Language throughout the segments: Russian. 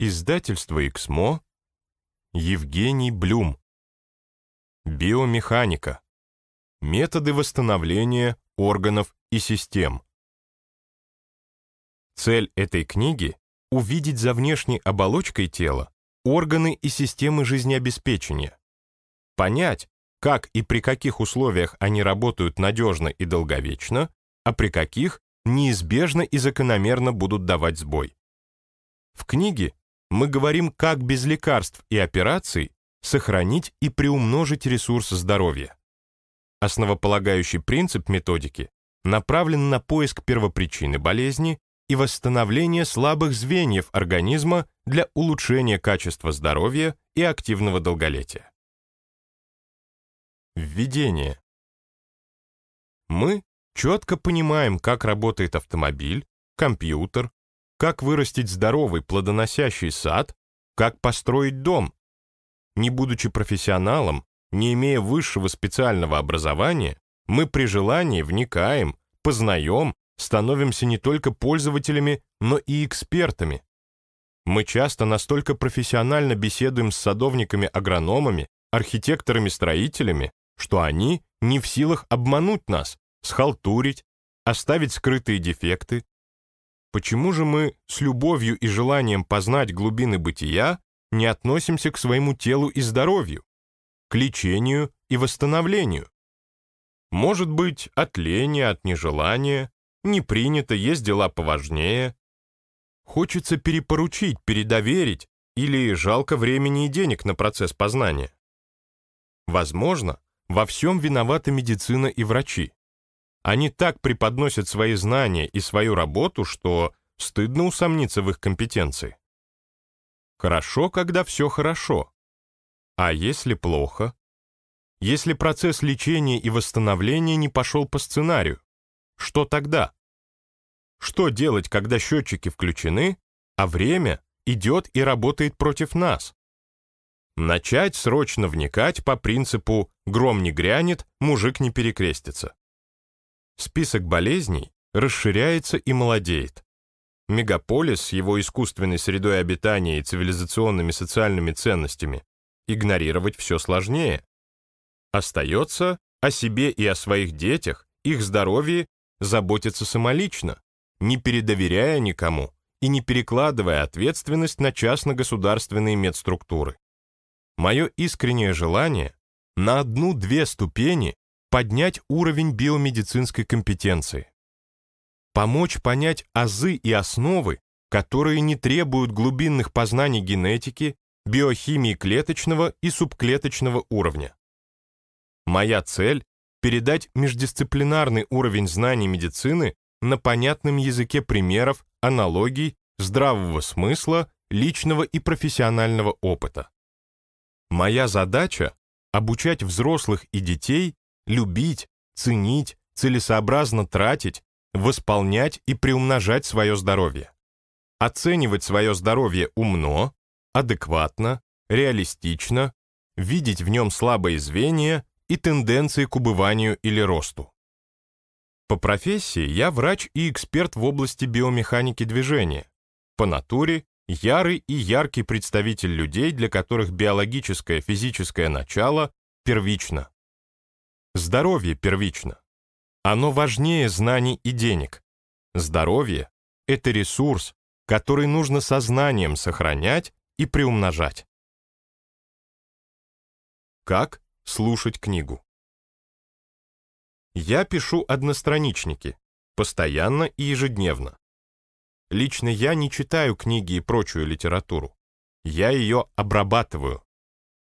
Издательство «Эксмо», Евгений Блюм. Биомеханика. Методы восстановления органов и систем. Цель этой книги — увидеть за внешней оболочкой тела органы и системы жизнеобеспечения, понять, как и при каких условиях они работают надежно и долговечно, а при каких неизбежно и закономерно будут давать сбой. В книге мы говорим, как без лекарств и операций сохранить и приумножить ресурс здоровья. Основополагающий принцип методики направлен на поиск первопричины болезни и восстановление слабых звеньев организма для улучшения качества здоровья и активного долголетия. Введение. Мы четко понимаем, как работает автомобиль, компьютер, как вырастить здоровый, плодоносящий сад? Как построить дом? Не будучи профессионалом, не имея высшего специального образования, мы при желании вникаем, познаем, становимся не только пользователями, но и экспертами. Мы часто настолько профессионально беседуем с садовниками-агрономами, архитекторами-строителями, что они не в силах обмануть нас, схалтурить, оставить скрытые дефекты, Почему же мы с любовью и желанием познать глубины бытия не относимся к своему телу и здоровью, к лечению и восстановлению? Может быть, от лени, от нежелания, не принято, есть дела поважнее. Хочется перепоручить, передоверить или жалко времени и денег на процесс познания. Возможно, во всем виновата медицина и врачи. Они так преподносят свои знания и свою работу, что стыдно усомниться в их компетенции. Хорошо, когда все хорошо. А если плохо? Если процесс лечения и восстановления не пошел по сценарию, что тогда? Что делать, когда счетчики включены, а время идет и работает против нас? Начать срочно вникать по принципу «гром не грянет, мужик не перекрестится». Список болезней расширяется и молодеет. Мегаполис с его искусственной средой обитания и цивилизационными социальными ценностями игнорировать все сложнее. Остается о себе и о своих детях, их здоровье заботиться самолично, не передоверяя никому и не перекладывая ответственность на частно-государственные медструктуры. Мое искреннее желание на одну-две ступени поднять уровень биомедицинской компетенции, помочь понять азы и основы, которые не требуют глубинных познаний генетики, биохимии клеточного и субклеточного уровня. Моя цель – передать междисциплинарный уровень знаний медицины на понятном языке примеров, аналогий, здравого смысла, личного и профессионального опыта. Моя задача – обучать взрослых и детей любить, ценить, целесообразно тратить, восполнять и приумножать свое здоровье. Оценивать свое здоровье умно, адекватно, реалистично, видеть в нем слабые звенья и тенденции к убыванию или росту. По профессии я врач и эксперт в области биомеханики движения. По натуре ярый и яркий представитель людей, для которых биологическое физическое начало первично. Здоровье первично. Оно важнее знаний и денег. Здоровье – это ресурс, который нужно сознанием сохранять и приумножать. Как слушать книгу? Я пишу одностраничники, постоянно и ежедневно. Лично я не читаю книги и прочую литературу. Я ее обрабатываю,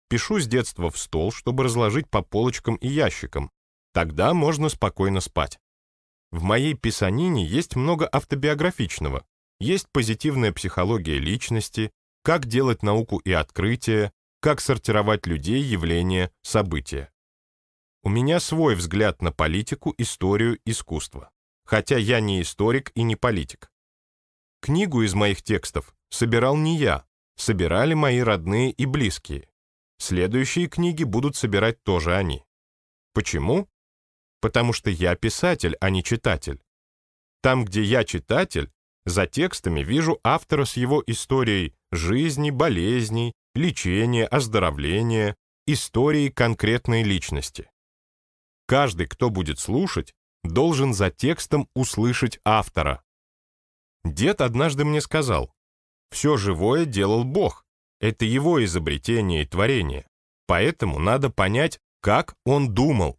Пишу с детства в стол, чтобы разложить по полочкам и ящикам. Тогда можно спокойно спать. В моей писанине есть много автобиографичного. Есть позитивная психология личности, как делать науку и открытие, как сортировать людей, явления, события. У меня свой взгляд на политику, историю, искусство. Хотя я не историк и не политик. Книгу из моих текстов собирал не я, собирали мои родные и близкие. Следующие книги будут собирать тоже они. Почему? Потому что я писатель, а не читатель. Там, где я читатель, за текстами вижу автора с его историей жизни, болезней, лечения, оздоровления, истории конкретной личности. Каждый, кто будет слушать, должен за текстом услышать автора. Дед однажды мне сказал, «Все живое делал Бог, это его изобретение и творение. Поэтому надо понять, как он думал.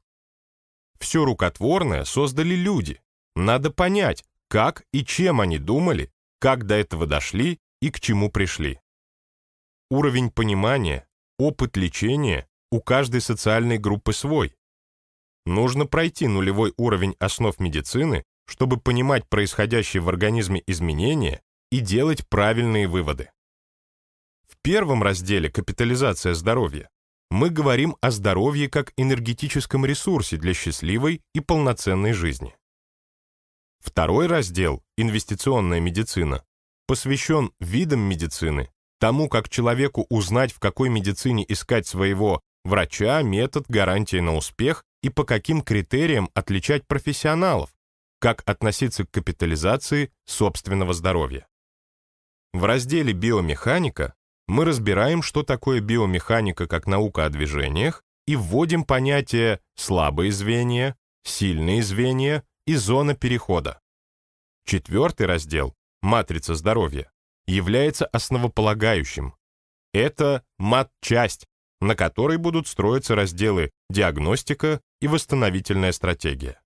Все рукотворное создали люди. Надо понять, как и чем они думали, как до этого дошли и к чему пришли. Уровень понимания, опыт лечения у каждой социальной группы свой. Нужно пройти нулевой уровень основ медицины, чтобы понимать происходящие в организме изменения и делать правильные выводы первом разделе «Капитализация здоровья» мы говорим о здоровье как энергетическом ресурсе для счастливой и полноценной жизни. Второй раздел «Инвестиционная медицина» посвящен видам медицины, тому, как человеку узнать, в какой медицине искать своего врача, метод, гарантии на успех и по каким критериям отличать профессионалов, как относиться к капитализации собственного здоровья. В разделе «Биомеханика» мы разбираем, что такое биомеханика как наука о движениях и вводим понятие «слабые звенья», «сильные звенья» и «зона перехода». Четвертый раздел «Матрица здоровья» является основополагающим. Это мат-часть, на которой будут строиться разделы «Диагностика» и «Восстановительная стратегия».